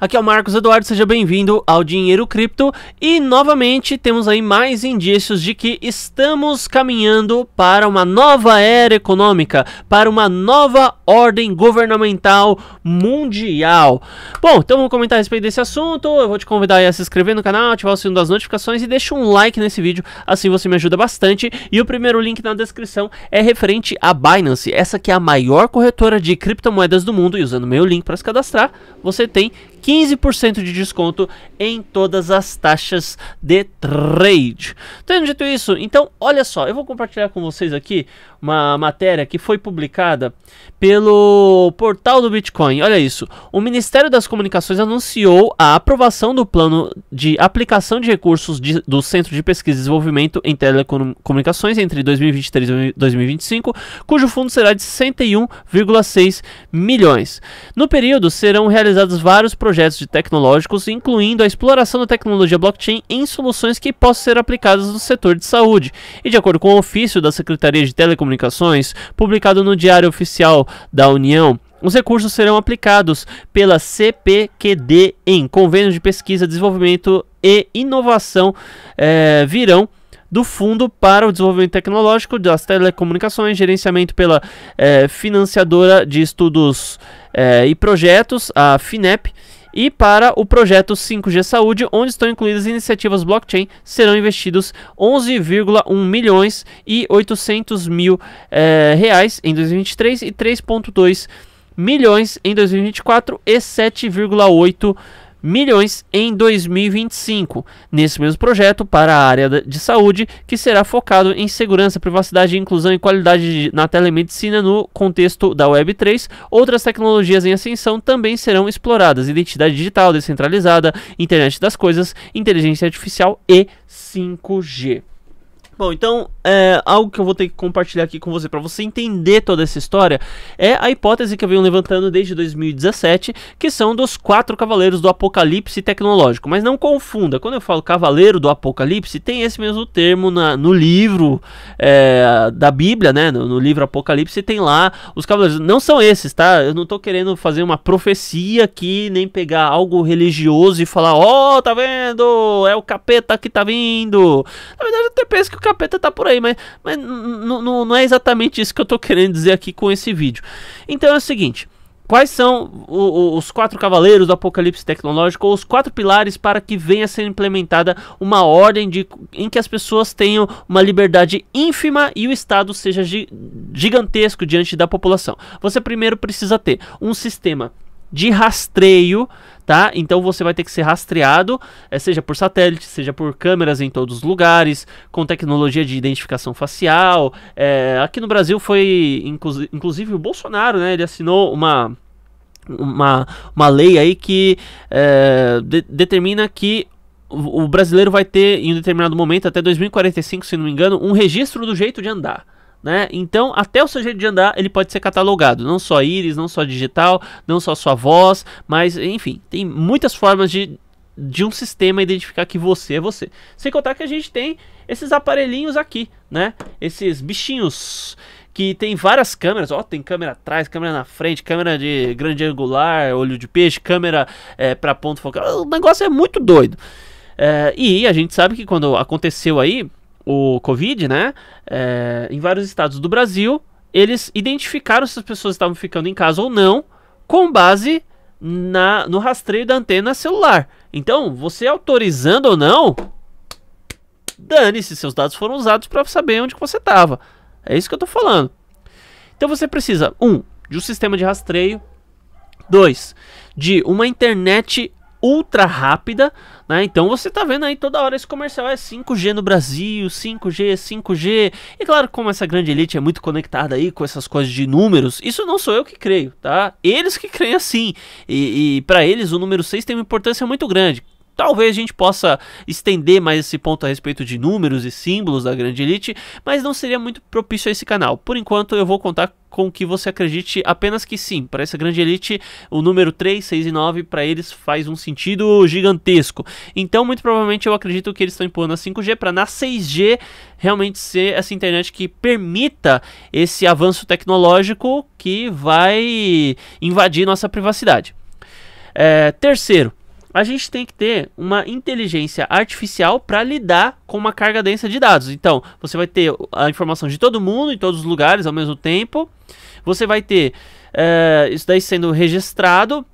Aqui é o Marcos Eduardo, seja bem-vindo ao Dinheiro Cripto e novamente temos aí mais indícios de que estamos caminhando para uma nova era econômica, para uma nova ordem governamental mundial. Bom, então vamos comentar a respeito desse assunto. Eu vou te convidar a se inscrever no canal, ativar o sino das notificações e deixa um like nesse vídeo, assim você me ajuda bastante. E o primeiro link na descrição é referente à Binance, essa que é a maior corretora de criptomoedas do mundo e usando meu link para se cadastrar, você tem 15% de desconto em todas as taxas de trade. Tendo dito isso, então olha só, eu vou compartilhar com vocês aqui uma matéria que foi publicada pelo portal do Bitcoin. Olha isso. O Ministério das Comunicações anunciou a aprovação do plano de aplicação de recursos de, do Centro de Pesquisa e Desenvolvimento em Telecomunicações entre 2023 e 2025, cujo fundo será de 61,6 milhões. No período serão realizados vários projetos projetos de tecnológicos, incluindo a exploração da tecnologia blockchain em soluções que possam ser aplicadas no setor de saúde. E de acordo com o ofício da Secretaria de Telecomunicações, publicado no Diário Oficial da União, os recursos serão aplicados pela CPQD em convênios de pesquisa, desenvolvimento e inovação eh, virão do Fundo para o Desenvolvimento Tecnológico das Telecomunicações, gerenciamento pela eh, financiadora de estudos eh, e projetos, a FINEP, e para o projeto 5G Saúde, onde estão incluídas iniciativas blockchain, serão investidos 11,1 milhões e 800 mil é, reais em 2023 e 3,2 milhões em 2024 e 7,8 milhões milhões em 2025, nesse mesmo projeto para a área de saúde, que será focado em segurança, privacidade, inclusão e qualidade na telemedicina no contexto da Web3. Outras tecnologias em ascensão também serão exploradas: identidade digital descentralizada, internet das coisas, inteligência artificial e 5G. Bom, então, é, algo que eu vou ter que compartilhar aqui com você para você entender toda essa história é a hipótese que eu venho levantando desde 2017, que são dos quatro cavaleiros do apocalipse tecnológico. Mas não confunda, quando eu falo cavaleiro do apocalipse, tem esse mesmo termo na, no livro é, da Bíblia, né? No, no, livro Apocalipse tem lá os cavaleiros. Não são esses, tá? Eu não tô querendo fazer uma profecia aqui, nem pegar algo religioso e falar, ó, oh, tá vendo? É o capeta que tá vindo. Na verdade, eu até penso que o capeta tá por aí, mas, mas não é exatamente isso que eu tô querendo dizer aqui com esse vídeo. Então é o seguinte. Quais são o, o, os quatro cavaleiros do apocalipse tecnológico ou os quatro pilares para que venha a ser implementada uma ordem de, em que as pessoas tenham uma liberdade ínfima e o Estado seja gi gigantesco diante da população? Você primeiro precisa ter um sistema de rastreio, tá? Então você vai ter que ser rastreado, eh, seja por satélite, seja por câmeras em todos os lugares, com tecnologia de identificação facial. É, aqui no Brasil foi, inclusive, o Bolsonaro, né? Ele assinou uma uma, uma lei aí que é, de, determina que o brasileiro vai ter, em um determinado momento, até 2045, se não me engano, um registro do jeito de andar. Né? Então, até o seu jeito de andar, ele pode ser catalogado, não só íris, não só digital, não só sua voz, mas enfim, tem muitas formas de de um sistema identificar que você é você. Sem contar que a gente tem esses aparelhinhos aqui, né? Esses bichinhos que tem várias câmeras, ó, tem câmera atrás, câmera na frente, câmera de grande angular, olho de peixe, câmera é, para ponto focal. O negócio é muito doido. É, e a gente sabe que quando aconteceu aí, o Covid, né? É, em vários estados do Brasil, eles identificaram se as pessoas estavam ficando em casa ou não, com base na, no rastreio da antena celular. Então, você autorizando ou não, dane-se, seus dados foram usados para saber onde você estava. É isso que eu estou falando. Então você precisa, um, de um sistema de rastreio, dois, de uma internet ultra rápida né? Então você está vendo aí toda hora esse comercial é 5G no Brasil, 5G, 5G. E claro, como essa grande elite é muito conectada aí com essas coisas de números, isso não sou eu que creio, tá? Eles que creem assim. E, e para eles o número 6 tem uma importância muito grande. Talvez a gente possa estender mais esse ponto a respeito de números e símbolos da grande elite, mas não seria muito propício a esse canal. Por enquanto, eu vou contar com que você acredite apenas que sim, para essa grande elite, o número 3, 6 e 9 para eles faz um sentido gigantesco. Então, muito provavelmente eu acredito que eles estão impondo a 5G para na 6G realmente ser essa internet que permita esse avanço tecnológico que vai invadir nossa privacidade. É, terceiro, a gente tem que ter uma inteligência artificial para lidar com uma carga densa de dados. Então, você vai ter a informação de todo mundo em todos os lugares ao mesmo tempo. Você vai ter eh, isso daí sendo registrado.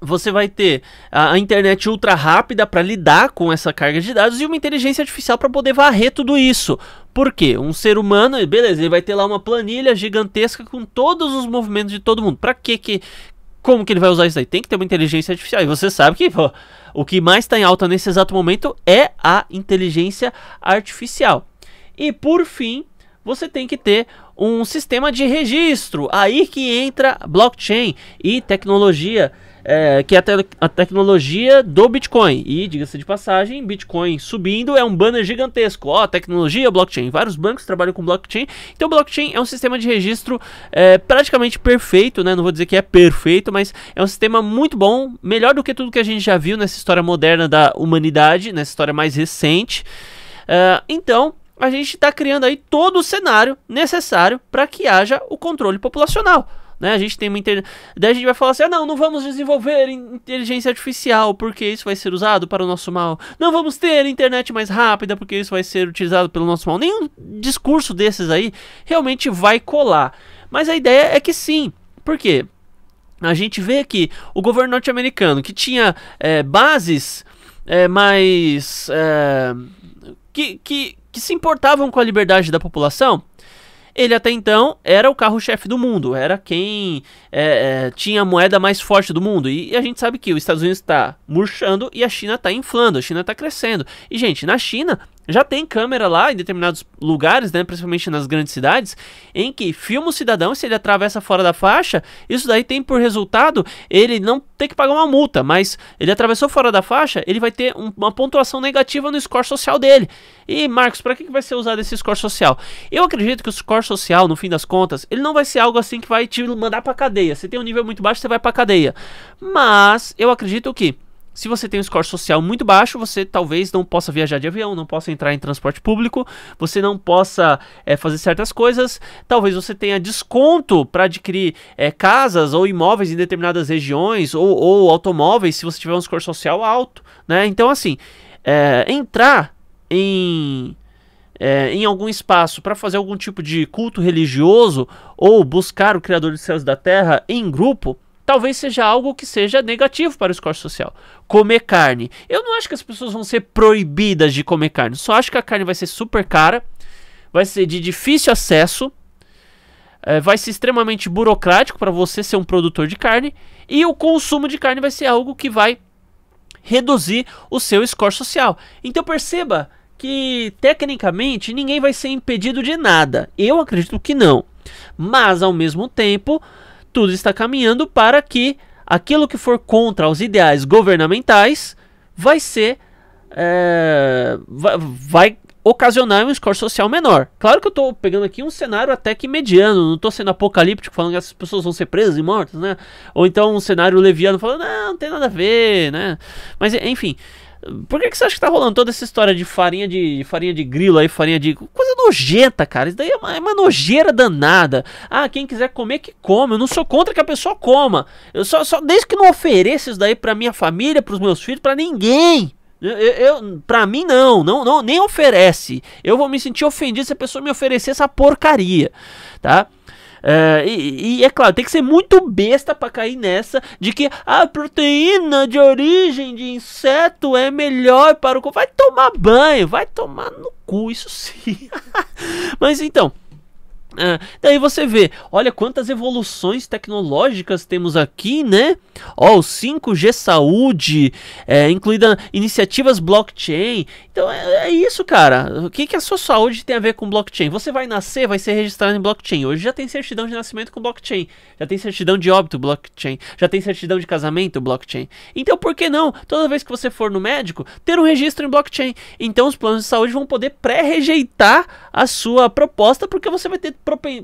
Você vai ter a, a internet ultra rápida para lidar com essa carga de dados e uma inteligência artificial para poder varrer tudo isso. Por quê? Um ser humano, beleza, ele vai ter lá uma planilha gigantesca com todos os movimentos de todo mundo. Para que como que ele vai usar isso aí? Tem que ter uma inteligência artificial. E você sabe que pô, o que mais está em alta nesse exato momento é a inteligência artificial. E por fim, você tem que ter um sistema de registro. Aí que entra blockchain e tecnologia é, que é a, te a, tecnologia do Bitcoin. E, diga-se de passagem, Bitcoin subindo é um banner gigantesco. Ó, tecnologia, blockchain. Vários bancos trabalham com blockchain. Então, blockchain é um sistema de registro é, praticamente perfeito, né? Não vou dizer que é perfeito, mas é um sistema muito bom, melhor do que tudo que a gente já viu nessa história moderna da humanidade, nessa história mais recente. Uh, então, a gente está criando aí todo o cenário necessário para que haja o controle populacional. Né? A gente tem uma internet. Daí a gente vai falar assim: ah, não, não vamos desenvolver inteligência artificial, porque isso vai ser usado para o nosso mal. Não vamos ter internet mais rápida, porque isso vai ser utilizado pelo nosso mal. Nenhum discurso desses aí realmente vai colar. Mas a ideia é que sim. Por quê? A gente vê que o governo norte-americano, que tinha é, bases é, mais. É, que, que, que se importavam com a liberdade da população, ele até então era o carro-chefe do mundo, era quem é, é, tinha a moeda mais forte do mundo. E, e a gente sabe que os Estados Unidos está murchando e a China está inflando, a China está crescendo. E, gente, na China já tem câmera lá em determinados lugares, né, principalmente nas grandes cidades, em que filma o cidadão se ele atravessa fora da faixa, isso daí tem por resultado ele não ter que pagar uma multa, mas ele atravessou fora da faixa, ele vai ter um, uma pontuação negativa no score social dele. E Marcos, para que, que vai ser usado esse score social? Eu acredito que o score social, no fim das contas, ele não vai ser algo assim que vai te mandar para cadeia. Se tem um nível muito baixo, você vai para cadeia. Mas eu acredito que se você tem um score social muito baixo, você talvez não possa viajar de avião, não possa entrar em transporte público, você não possa é, fazer certas coisas. Talvez você tenha desconto para adquirir é, casas ou imóveis em determinadas regiões ou, ou, automóveis se você tiver um score social alto, né? Então, assim, é, entrar em é, em algum espaço para fazer algum tipo de culto religioso ou buscar o Criador dos céus e da terra em grupo, talvez seja algo que seja negativo para o score social. Comer carne. Eu não acho que as pessoas vão ser proibidas de comer carne. Só acho que a carne vai ser super cara, vai ser de difícil acesso, é, vai ser extremamente burocrático para você ser um produtor de carne e o consumo de carne vai ser algo que vai reduzir o seu score social. Então perceba que tecnicamente ninguém vai ser impedido de nada. Eu acredito que não. Mas ao mesmo tempo, tudo está caminhando para que aquilo que for contra os ideais governamentais vai ser. É, vai, vai, ocasionar um score social menor. Claro que eu estou pegando aqui um cenário até que mediano, não estou sendo apocalíptico falando que essas pessoas vão ser presas e mortas, né? Ou então um cenário leviano falando, não, não tem nada a ver, né? Mas enfim, por que, que você acha que tá rolando toda essa história de farinha de, de farinha de grilo aí, farinha de. Coisa nojenta, cara. Isso daí é uma, é uma, nojeira danada. Ah, quem quiser comer, que come. Eu não sou contra que a pessoa coma. Eu só, só desde que não ofereça isso daí pra minha família, pros meus filhos, pra ninguém. Eu, eu, pra mim, não, não, não, nem oferece. Eu vou me sentir ofendido se a pessoa me oferecer essa porcaria, tá? É, e, e, é claro, tem que ser muito besta para cair nessa de que a ah, proteína de origem de inseto é melhor para o. Vai tomar banho, vai tomar no cu, isso sim. Mas então. É. daí você vê, olha quantas evoluções tecnológicas temos aqui, né? Ó, o 5G saúde, é, incluída iniciativas blockchain. Então é, é, isso, cara. O que, que a sua saúde tem a ver com blockchain? Você vai nascer, vai ser registrado em blockchain. Hoje já tem certidão de nascimento com blockchain, já tem certidão de óbito blockchain, já tem certidão de casamento blockchain. Então por que não, toda vez que você for no médico, ter um registro em blockchain? Então os planos de saúde vão poder pré-rejeitar a sua proposta porque você vai ter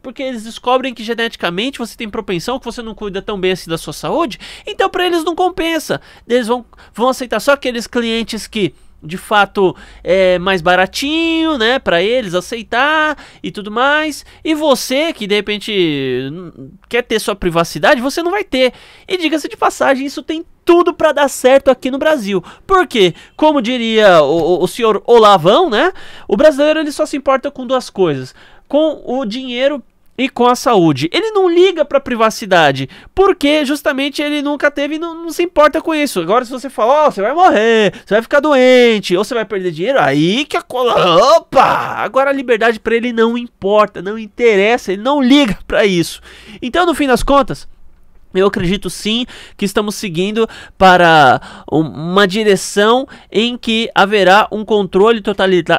porque eles descobrem que geneticamente você tem propensão, que você não cuida tão bem assim da sua saúde, então para eles não compensa. Eles vão, vão aceitar só aqueles clientes que de fato é mais baratinho, né, para eles aceitar e tudo mais. E você que de repente hum, quer ter sua privacidade, você não vai ter. E diga-se de passagem, isso tem tudo para dar certo aqui no Brasil. Porque, como diria o, o, o senhor Olavão, né, o brasileiro ele só se importa com duas coisas: com o dinheiro e com a saúde. Ele não liga para a privacidade, porque justamente ele nunca teve e não, não, se importa com isso. Agora, se você falar, oh, você vai morrer, você vai ficar doente, ou você vai perder dinheiro, aí que a cola. Opa! Agora a liberdade para ele não importa, não interessa, ele não liga para isso. Então, no fim das contas. Eu acredito sim que estamos seguindo para uma direção em que haverá um controle,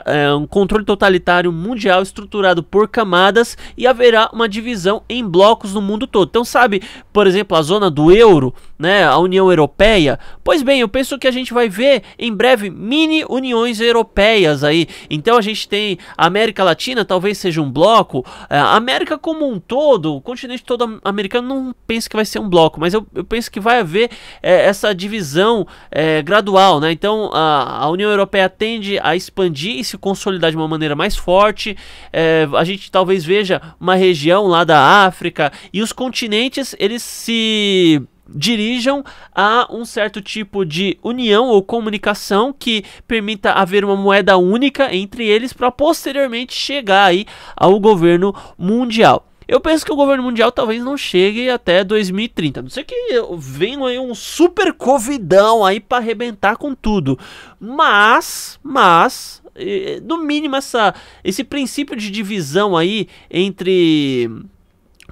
eh, um controle totalitário mundial estruturado por camadas e haverá uma divisão em blocos no mundo todo. Então, sabe, por exemplo, a zona do euro, né, a União Europeia? Pois bem, eu penso que a gente vai ver em breve mini uniões europeias aí. Então, a gente tem a América Latina, talvez seja um bloco, eh, a América como um todo, o continente todo americano, não penso que vai ser um bloco, mas eu, eu penso que vai haver é, essa divisão é, gradual, né? Então a, a, União Europeia tende a expandir e se consolidar de uma maneira mais forte. É, a gente talvez veja uma região lá da África e os continentes eles se dirijam a um certo tipo de união ou comunicação que permita haver uma moeda única entre eles para posteriormente chegar aí ao governo mundial. Eu penso que o governo mundial talvez não chegue até 2030. não sei que venha aí um super covidão aí para arrebentar com tudo. Mas, mas, eh, no mínimo essa, esse princípio de divisão aí entre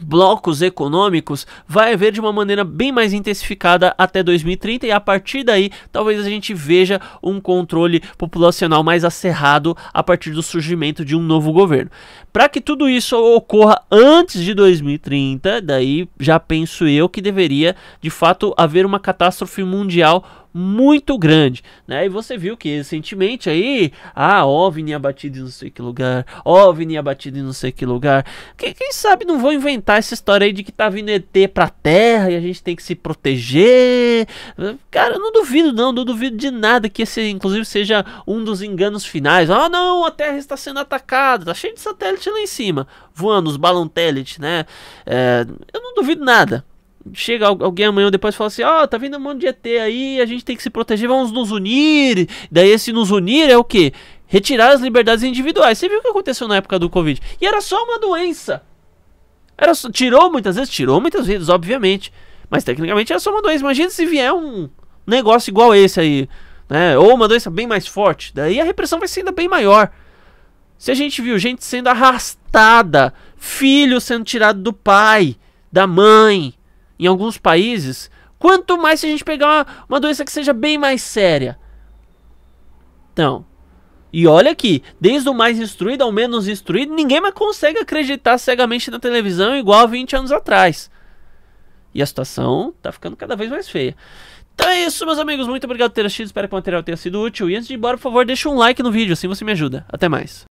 blocos econômicos vai haver de uma maneira bem mais intensificada até 2030 e a partir daí talvez a gente veja um controle populacional mais acerrado a partir do surgimento de um novo governo. Para que tudo isso ocorra antes de 2030, daí já penso eu que deveria de fato haver uma catástrofe mundial muito grande, né? E você viu que recentemente aí, ah, OVNI abatido em não sei que lugar, OVNI abatido em não sei que lugar. Quem, quem sabe não vou inventar essa história aí de que tá vindo ET pra Terra e a gente tem que se proteger. Cara, eu não duvido não, não duvido de nada que esse inclusive seja um dos enganos finais. Ah, não, a Terra está sendo atacada, tá cheio de satélite lá em cima, voando os balão télite, né? É, eu não duvido nada chega alguém amanhã ou depois e fala assim: Ó, oh, tá vindo um monte de ET aí, a gente tem que se proteger, vamos nos unir. Daí esse nos unir é o que? Retirar as liberdades individuais. Você viu o que aconteceu na época do Covid? E era só uma doença. Era só, tirou muitas vezes? Tirou muitas vezes, obviamente. Mas tecnicamente era só uma doença. Imagina se vier um negócio igual esse aí, né? Ou uma doença bem mais forte. Daí a repressão vai ser ainda bem maior. Se a gente viu gente sendo arrastada, filho sendo tirado do pai, da mãe, em alguns países, quanto mais se a gente pegar uma, uma doença que seja bem mais séria. Então, e olha aqui, desde o mais instruído ao menos instruído, ninguém mais consegue acreditar cegamente na televisão igual a 20 anos atrás. E a situação tá ficando cada vez mais feia. Então é isso, meus amigos. Muito obrigado por ter assistido. Espero que o material tenha sido útil. E antes de ir embora, por favor, deixa um like no vídeo, assim você me ajuda. Até mais.